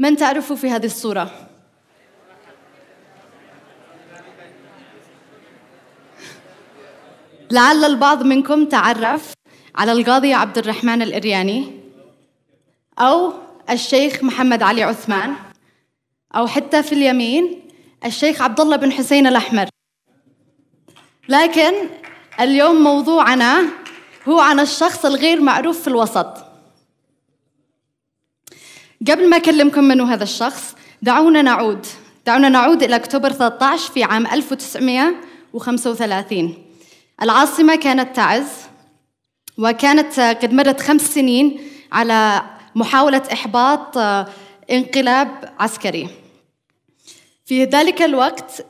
من تعرف في هذه الصورة؟ لعل البعض منكم تعرف على القاضي عبد الرحمن الإرياني أو الشيخ محمد علي عثمان أو حتى في اليمين الشيخ عبد الله بن حسين الأحمر لكن اليوم موضوعنا هو عن الشخص الغير معروف في الوسط قبل ما أكلمكم من هذا الشخص دعونا نعود دعونا نعود إلى أكتوبر 13 في عام 1935 العاصمة كانت تعز وكانت قد مرت خمس سنين على محاولة إحباط آه، انقلاب عسكري في ذلك الوقت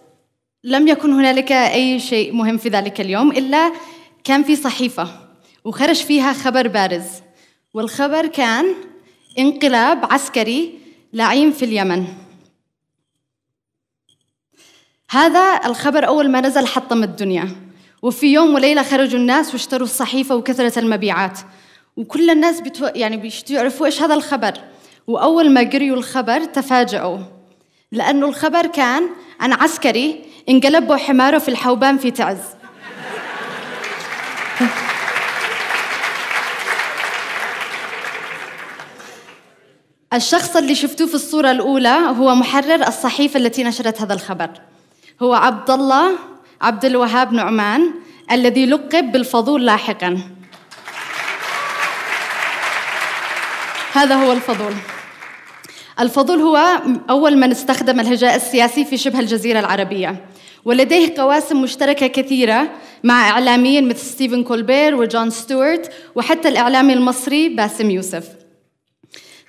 لم يكن هنالك أي شيء مهم في ذلك اليوم إلا كان في صحيفة وخرج فيها خبر بارز والخبر كان انقلاب عسكري لعين في اليمن هذا الخبر أول ما نزل حطم الدنيا وفي يوم وليلة خرجوا الناس واشتروا الصحيفة وكثرت المبيعات وكل الناس بتو... يعني بيشتوا يعرفوا إيش هذا الخبر وأول ما قريوا الخبر تفاجئوا لأنه الخبر كان عن عسكري انقلبوا حماره في الحوبان في تعز الشخص اللي شفتوه في الصورة الأولى هو محرر الصحيفة التي نشرت هذا الخبر هو عبد الله عبد الوهاب نعمان الذي لقب بالفضول لاحقا هذا هو الفضول الفضول هو أول من استخدم الهجاء السياسي في شبه الجزيرة العربية ولديه قواسم مشتركة كثيرة مع إعلاميين مثل ستيفن كولبير وجون ستيوارت وحتى الإعلامي المصري باسم يوسف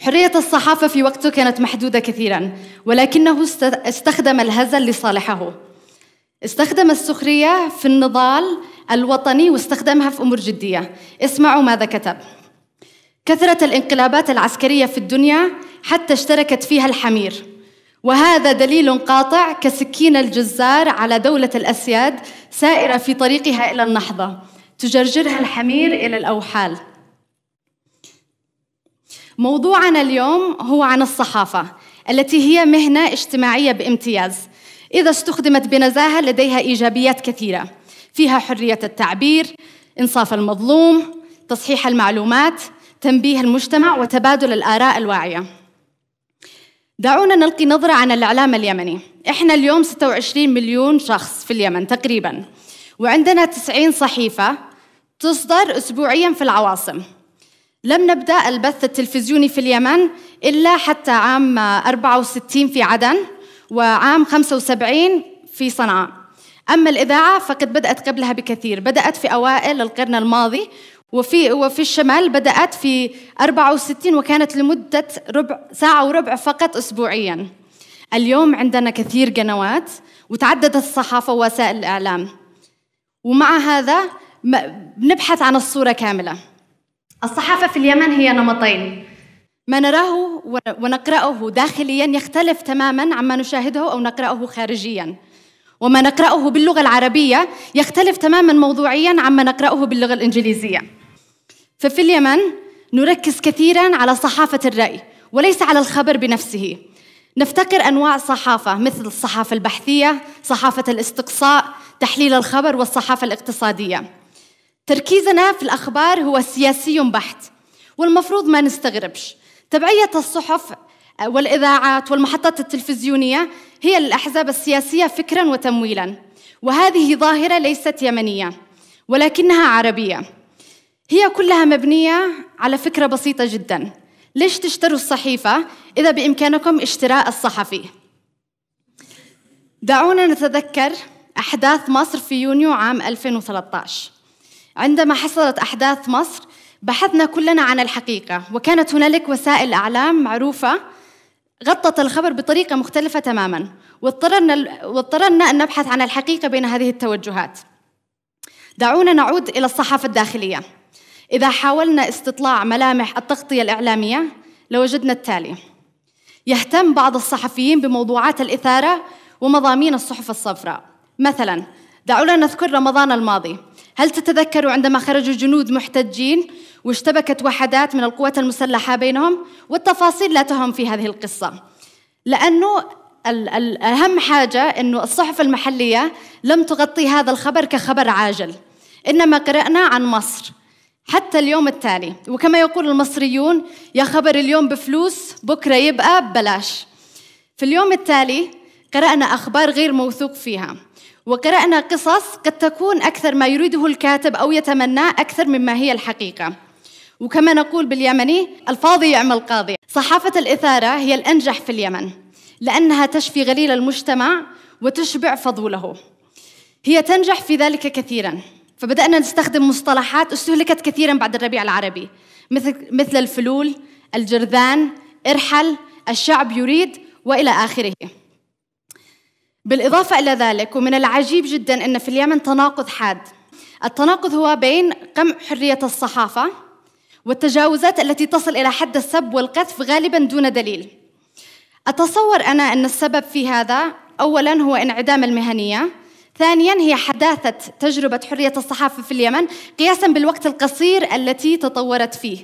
حرية الصحافة في وقته كانت محدودة كثيرا ولكنه استخدم الهزل لصالحه استخدم السخرية في النضال الوطني واستخدمها في أمور جدية اسمعوا ماذا كتب كثرت الانقلابات العسكرية في الدنيا حتى اشتركت فيها الحمير وهذا دليل قاطع كسكين الجزار على دولة الأسياد سائرة في طريقها إلى النحظة تجرجرها الحمير إلى الأوحال موضوعنا اليوم هو عن الصحافة التي هي مهنة اجتماعية بامتياز إذا استخدمت بنزاهة لديها إيجابيات كثيرة فيها حرية التعبير إنصاف المظلوم تصحيح المعلومات تنبيه المجتمع وتبادل الآراء الواعية دعونا نلقي نظرة عن الإعلام اليمني إحنا اليوم 26 مليون شخص في اليمن تقريباً وعندنا 90 صحيفة تصدر أسبوعياً في العواصم لم نبدأ البث التلفزيوني في اليمن إلا حتى عام 64 في عدن وعام 75 في صنعاء أما الإذاعة فقد بدأت قبلها بكثير بدأت في أوائل القرن الماضي وفي وفي الشمال بدأت في 64 وكانت لمدة ربع ساعة وربع فقط أسبوعياً اليوم عندنا كثير قنوات وتعددت الصحافة ووسائل الإعلام ومع هذا بنبحث عن الصورة كاملة الصحافة في اليمن هي نمطين ما نراه ونقرأه داخليا يختلف تماما عما نشاهده أو نقرأه خارجيا وما نقرأه باللغة العربية يختلف تماما موضوعيا عما نقرأه باللغة الإنجليزية ففي اليمن نركز كثيرا على صحافة الرأي وليس على الخبر بنفسه نفتقر أنواع صحافة مثل الصحافة البحثية، صحافة الاستقصاء، تحليل الخبر والصحافة الاقتصادية. تركيزنا في الأخبار هو سياسي بحت والمفروض ما نستغربش تبعية الصحف آه، والإذاعات والمحطات التلفزيونية هي للأحزاب السياسية فكرا وتمويلا وهذه ظاهرة ليست يمنية ولكنها عربية هي كلها مبنية على فكرة بسيطة جدا ليش تشتروا الصحيفة إذا بإمكانكم اشتراء الصحفي دعونا نتذكر أحداث مصر في يونيو عام 2013 عندما حصلت أحداث مصر بحثنا كلنا عن الحقيقة وكانت هنالك وسائل أعلام معروفة غطت الخبر بطريقة مختلفة تماما واضطررنا, واضطررنا أن نبحث عن الحقيقة بين هذه التوجهات دعونا نعود إلى الصحافة الداخلية إذا حاولنا استطلاع ملامح التغطية الإعلامية لوجدنا التالي يهتم بعض الصحفيين بموضوعات الإثارة ومضامين الصحف الصفراء مثلا دعونا نذكر رمضان الماضي هل تتذكروا عندما خرجوا جنود محتجين واشتبكت وحدات من القوات المسلحة بينهم والتفاصيل لا تهم في هذه القصة لأنه الأهم حاجة أنه الصحف المحلية لم تغطي هذا الخبر كخبر عاجل إنما قرأنا عن مصر حتى اليوم التالي وكما يقول المصريون يا خبر اليوم بفلوس بكرة يبقى ببلاش في اليوم التالي قرأنا أخبار غير موثوق فيها وقرأنا قصص قد تكون أكثر ما يريده الكاتب أو يتمناه أكثر مما هي الحقيقة وكما نقول باليمني الفاضي يعمل قاضي صحافة الإثارة هي الأنجح في اليمن لأنها تشفي غليل المجتمع وتشبع فضوله هي تنجح في ذلك كثيرا فبدأنا نستخدم مصطلحات استهلكت كثيرا بعد الربيع العربي مثل, مثل الفلول الجرذان ارحل الشعب يريد وإلى آخره بالإضافة إلى ذلك ومن العجيب جدا أن في اليمن تناقض حاد التناقض هو بين قمع حرية الصحافة والتجاوزات التي تصل إلى حد السب والقذف غالبا دون دليل أتصور أنا أن السبب في هذا أولا هو انعدام المهنية ثانيا هي حداثة تجربة حرية الصحافة في اليمن قياسا بالوقت القصير التي تطورت فيه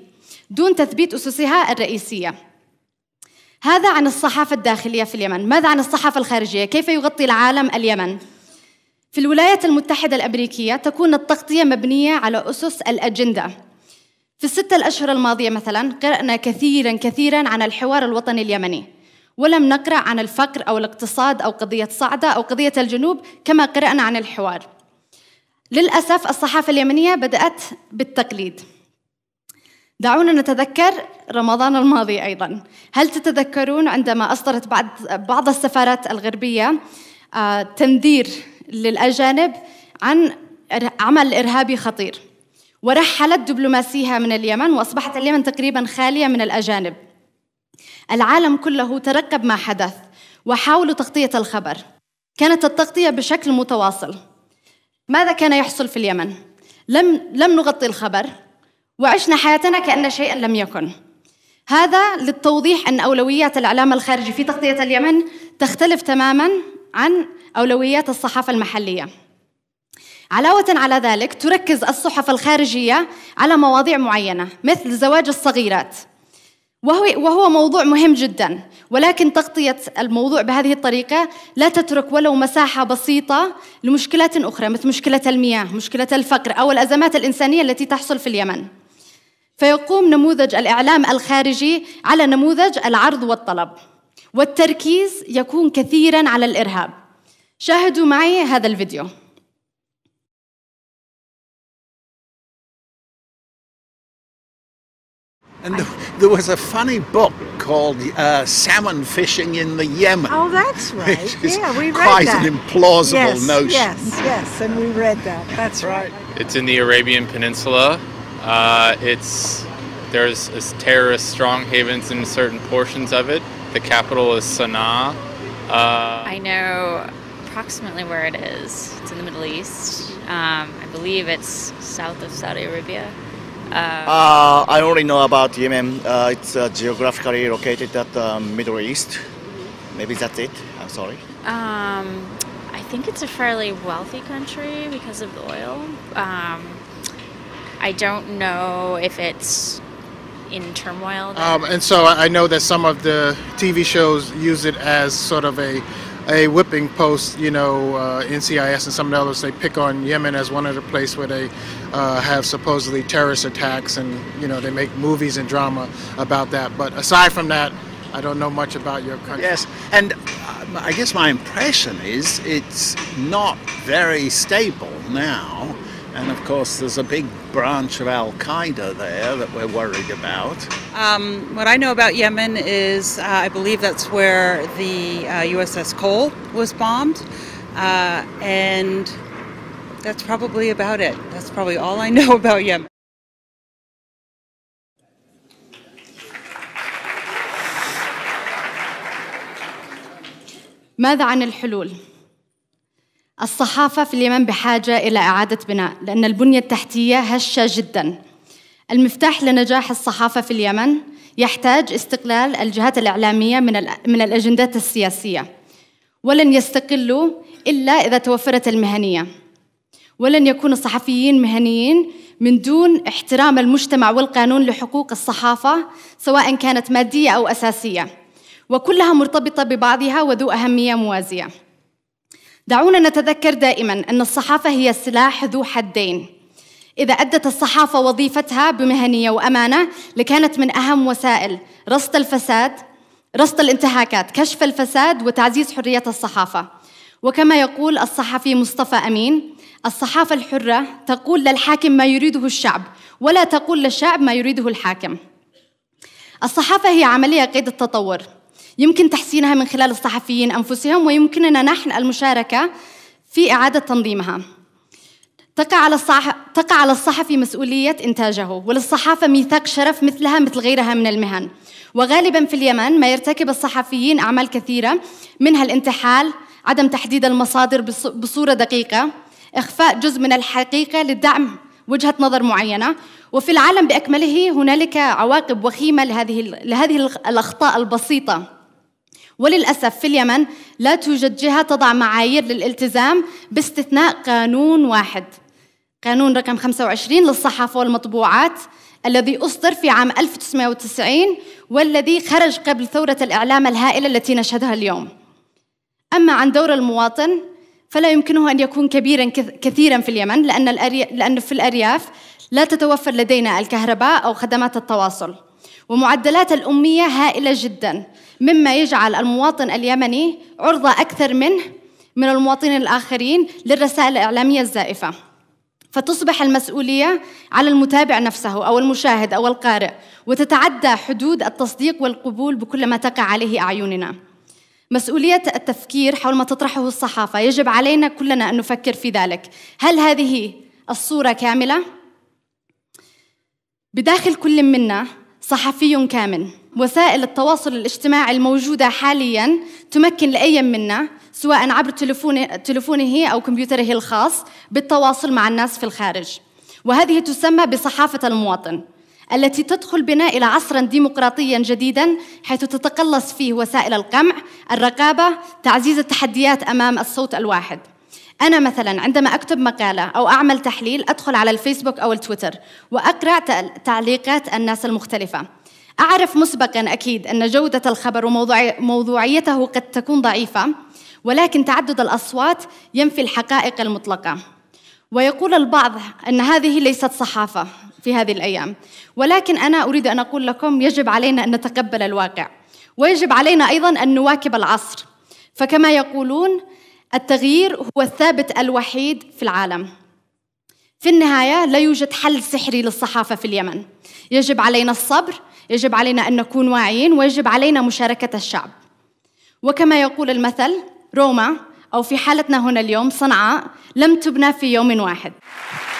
دون تثبيت أسسها الرئيسية هذا عن الصحافة الداخلية في اليمن ماذا عن الصحافة الخارجية كيف يغطي العالم اليمن في الولايات المتحدة الأمريكية تكون التغطية مبنية على أسس الأجندة في الستة الأشهر الماضية مثلا قرأنا كثيرا كثيرا عن الحوار الوطني اليمني ولم نقرأ عن الفقر أو الاقتصاد أو قضية صعدة أو قضية الجنوب كما قرأنا عن الحوار للأسف الصحافة اليمنية بدأت بالتقليد دعونا نتذكر رمضان الماضي ايضا هل تتذكرون عندما اصدرت بعض بعض السفارات الغربيه آه، تنذير للاجانب عن عمل ارهابي خطير ورحلت دبلوماسيها من اليمن واصبحت اليمن تقريبا خاليه من الاجانب العالم كله ترقب ما حدث وحاولوا تغطيه الخبر كانت التغطيه بشكل متواصل ماذا كان يحصل في اليمن لم لم نغطي الخبر وعشنا حياتنا كأن شيئا لم يكن هذا للتوضيح أن أولويات الإعلام الخارجي في تغطية اليمن تختلف تماما عن أولويات الصحافة المحلية علاوة على ذلك تركز الصحف الخارجية على مواضيع معينة مثل زواج الصغيرات وهو, موضوع مهم جدا ولكن تغطية الموضوع بهذه الطريقة لا تترك ولو مساحة بسيطة لمشكلات أخرى مثل مشكلة المياه مشكلة الفقر أو الأزمات الإنسانية التي تحصل في اليمن فيقوم نموذج الاعلام الخارجي على نموذج العرض والطلب والتركيز يكون كثيرا على الارهاب شاهدوا معي هذا الفيديو And there was a funny book called uh, Salmon Fishing in the Yemen. Oh, that's right. Which is yeah, we read quite that. an implausible yes, notion. Yes, yes, and we read that. That's right. It's in the Arabian Peninsula. Uh, it's there's terrorist strong havens in certain portions of it. The capital is Sana'a. Uh, I know approximately where it is. It's in the Middle East. Um, I believe it's south of Saudi Arabia. Um, uh, I only know about Yemen. Uh, it's uh, geographically located at the Middle East. Maybe that's it. I'm sorry. Um, I think it's a fairly wealthy country because of the oil. Um, I don't know if it's in turmoil. Um, and so I know that some of the TV shows use it as sort of a a whipping post, you know, uh, NCIS and some of the others, they pick on Yemen as one of the places where they uh, have supposedly terrorist attacks and, you know, they make movies and drama about that. But aside from that, I don't know much about your country. Yes, and uh, I guess my impression is it's not very stable now. And of course, there's a big branch of Al Qaeda there that we're worried about. Um, what I know about Yemen is uh, I believe that's where the uh, USS Cole was bombed. Uh, and that's probably about it. That's probably all I know about Yemen. ماذا عن الحلول؟ الصحافة في اليمن بحاجة إلى إعادة بناء لأن البنية التحتية هشة جدا المفتاح لنجاح الصحافة في اليمن يحتاج استقلال الجهات الإعلامية من, من الأجندات السياسية ولن يستقلوا إلا إذا توفرت المهنية ولن يكون الصحفيين مهنيين من دون احترام المجتمع والقانون لحقوق الصحافة سواء كانت مادية أو أساسية وكلها مرتبطة ببعضها وذو أهمية موازية دعونا نتذكر دائما أن الصحافة هي سلاح ذو حدين إذا أدت الصحافة وظيفتها بمهنية وأمانة لكانت من أهم وسائل رصد الفساد رصد الانتهاكات كشف الفساد وتعزيز حرية الصحافة وكما يقول الصحفي مصطفى أمين الصحافة الحرة تقول للحاكم ما يريده الشعب ولا تقول للشعب ما يريده الحاكم الصحافة هي عملية قيد التطور يمكن تحسينها من خلال الصحفيين أنفسهم ويمكننا نحن المشاركة في إعادة تنظيمها تقع على الصح... تقع على الصحفي مسؤولية إنتاجه وللصحافة ميثاق شرف مثلها مثل غيرها من المهن وغالبا في اليمن ما يرتكب الصحفيين أعمال كثيرة منها الانتحال عدم تحديد المصادر بصورة دقيقة إخفاء جزء من الحقيقة للدعم وجهة نظر معينة وفي العالم بأكمله هنالك عواقب وخيمة لهذه لهذه الأخطاء البسيطة وللأسف في اليمن لا توجد جهة تضع معايير للالتزام باستثناء قانون واحد قانون رقم 25 للصحافة والمطبوعات الذي أصدر في عام 1990 والذي خرج قبل ثورة الإعلام الهائلة التي نشهدها اليوم أما عن دور المواطن فلا يمكنه أن يكون كبيرا كثيرا في اليمن لأن, لأن في الأرياف لا تتوفر لدينا الكهرباء أو خدمات التواصل ومعدلات الأمية هائلة جدا مما يجعل المواطن اليمني عرضة أكثر منه من المواطنين الآخرين للرسائل الإعلامية الزائفة فتصبح المسؤولية على المتابع نفسه أو المشاهد أو القارئ وتتعدى حدود التصديق والقبول بكل ما تقع عليه أعيننا مسؤولية التفكير حول ما تطرحه الصحافة يجب علينا كلنا أن نفكر في ذلك هل هذه الصورة كاملة؟ بداخل كل منا صحفي كامن وسائل التواصل الاجتماعي الموجودة حاليا تمكن لأي منا سواء عبر تلفونه أو كمبيوتره الخاص بالتواصل مع الناس في الخارج وهذه تسمى بصحافة المواطن التي تدخل بنا إلى عصرا ديمقراطيا جديدا حيث تتقلص فيه وسائل القمع الرقابة تعزيز التحديات أمام الصوت الواحد أنا مثلا عندما أكتب مقالة أو أعمل تحليل أدخل على الفيسبوك أو التويتر وأقرأ تعليقات الناس المختلفة أعرف مسبقا أكيد أن جودة الخبر وموضوعيته قد تكون ضعيفة ولكن تعدد الأصوات ينفي الحقائق المطلقة ويقول البعض أن هذه ليست صحافة في هذه الأيام ولكن أنا أريد أن أقول لكم يجب علينا أن نتقبل الواقع ويجب علينا أيضا أن نواكب العصر فكما يقولون التغيير هو الثابت الوحيد في العالم في النهاية لا يوجد حل سحري للصحافة في اليمن يجب علينا الصبر يجب علينا أن نكون واعيين ويجب علينا مشاركة الشعب وكما يقول المثل روما أو في حالتنا هنا اليوم صنعاء لم تبنى في يوم واحد